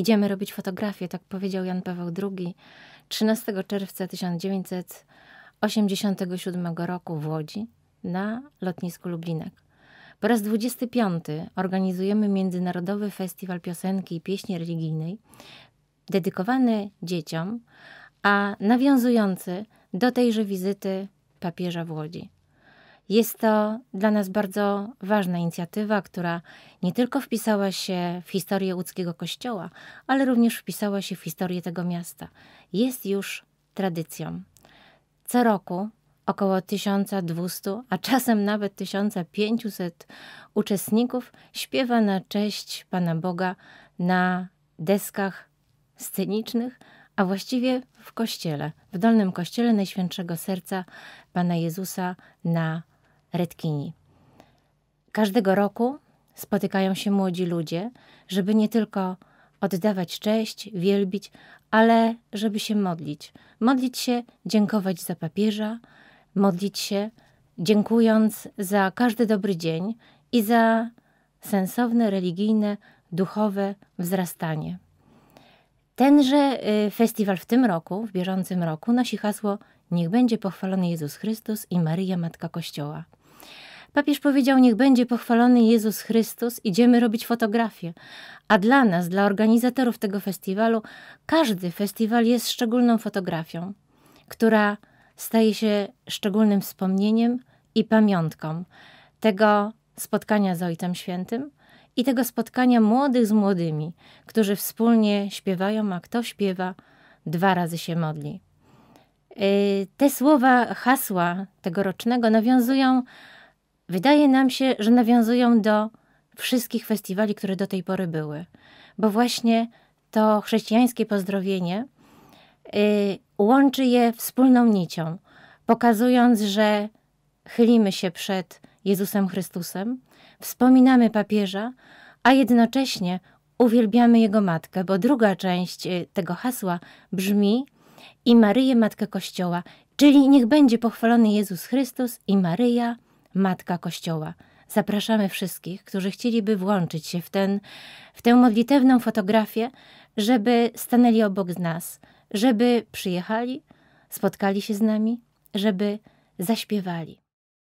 Idziemy robić fotografię, tak powiedział Jan Paweł II 13 czerwca 1987 roku w Łodzi na lotnisku Lublinek. Po raz 25 organizujemy Międzynarodowy Festiwal Piosenki i Pieśni Religijnej dedykowany dzieciom, a nawiązujący do tejże wizyty papieża w Łodzi. Jest to dla nas bardzo ważna inicjatywa, która nie tylko wpisała się w historię łódzkiego kościoła, ale również wpisała się w historię tego miasta. Jest już tradycją. Co roku około 1200, a czasem nawet 1500 uczestników śpiewa na cześć Pana Boga na deskach scenicznych, a właściwie w kościele, w dolnym kościele Najświętszego Serca Pana Jezusa na Redkini. Każdego roku spotykają się młodzi ludzie, żeby nie tylko oddawać cześć, wielbić, ale żeby się modlić. Modlić się, dziękować za papieża, modlić się, dziękując za każdy dobry dzień i za sensowne, religijne, duchowe wzrastanie. Tenże y, festiwal w tym roku, w bieżącym roku, nosi hasło Niech będzie pochwalony Jezus Chrystus i Maryja Matka Kościoła. Papież powiedział, niech będzie pochwalony Jezus Chrystus, idziemy robić fotografię. A dla nas, dla organizatorów tego festiwalu, każdy festiwal jest szczególną fotografią, która staje się szczególnym wspomnieniem i pamiątką tego spotkania z Ojcem Świętym i tego spotkania młodych z młodymi, którzy wspólnie śpiewają, a kto śpiewa, dwa razy się modli. Y, te słowa, hasła tegorocznego nawiązują wydaje nam się, że nawiązują do wszystkich festiwali, które do tej pory były, bo właśnie to chrześcijańskie pozdrowienie yy, łączy je wspólną nicią, pokazując, że chylimy się przed Jezusem Chrystusem, wspominamy papieża, a jednocześnie uwielbiamy jego matkę, bo druga część y, tego hasła brzmi i Maryję, matkę Kościoła, czyli niech będzie pochwalony Jezus Chrystus i Maryja, Matka Kościoła. Zapraszamy wszystkich, którzy chcieliby włączyć się w, ten, w tę modlitewną fotografię, żeby stanęli obok nas, żeby przyjechali, spotkali się z nami, żeby zaśpiewali.